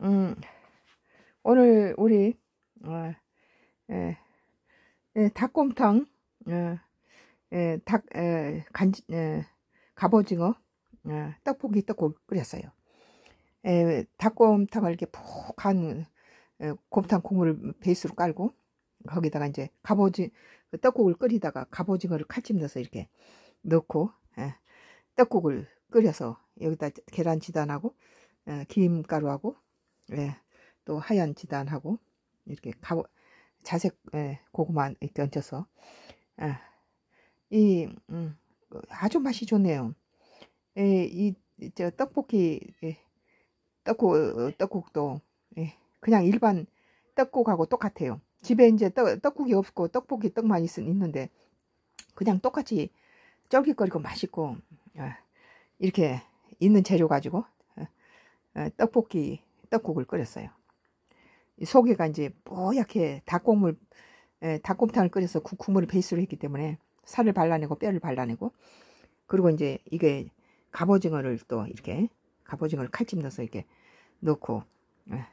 음, 오늘 우리 어, 에, 예, 에, 예, 닭곰탕, 에, 예, 에, 닭 에, 간 에, 갑오징어 에, 떡볶이 떡국 끓였어요. 에, 닭곰탕을 이렇게 푹 간 곰탕 국물을 베이스로 깔고 거기다가 이제 갑오징 그 떡국을 끓이다가 갑오징어를 칼집 넣어서 이렇게 넣고 에, 떡국을 끓여서 여기다 계란 지단하고 에, 김가루하고 예, 또 하얀 지단하고 이렇게 가, 자색 예, 고구마 이렇게 얹어서 아, 이 음, 아주 맛이 좋네요. 예, 이 저 떡볶이 예, 떡국 어, 떡국도 예, 그냥 일반 떡국하고 똑같아요. 집에 이제 떡, 떡국이 없고 떡볶이 떡만 있, 있는데 그냥 똑같이 쫄깃거리고 맛있고 예, 이렇게 있는 재료 가지고 예, 예, 떡볶이 떡국을 끓였어요. 속에가 이제 뽀얗게 닭국물, 에, 예, 닭곰탕을 끓여서 국, 물을 베이스로 했기 때문에 살을 발라내고 뼈를 발라내고 그리고 이제 이게 갑오징어를 또 이렇게 갑오징어를 칼집 넣어서 이렇게 넣고 에, 예,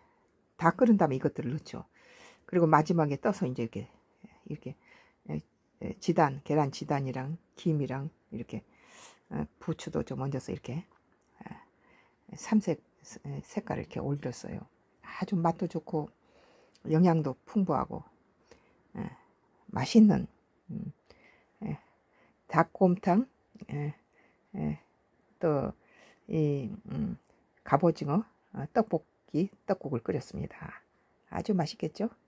다 끓은 다음에 이것들을 넣죠. 그리고 마지막에 떠서 이제 이렇게 이렇게 에, 예, 지단 계란 지단이랑 김이랑 이렇게 어, 부추도 좀 얹어서 이렇게 아, 삼색 색깔을 이렇게 올렸어요. 아주 맛도 좋고 영양도 풍부하고 예, 맛있는 음, 예, 닭곰탕 예, 예 또이 음, 갑오징어 어, 떡볶이 떡국을 끓였습니다. 아주 맛있겠죠?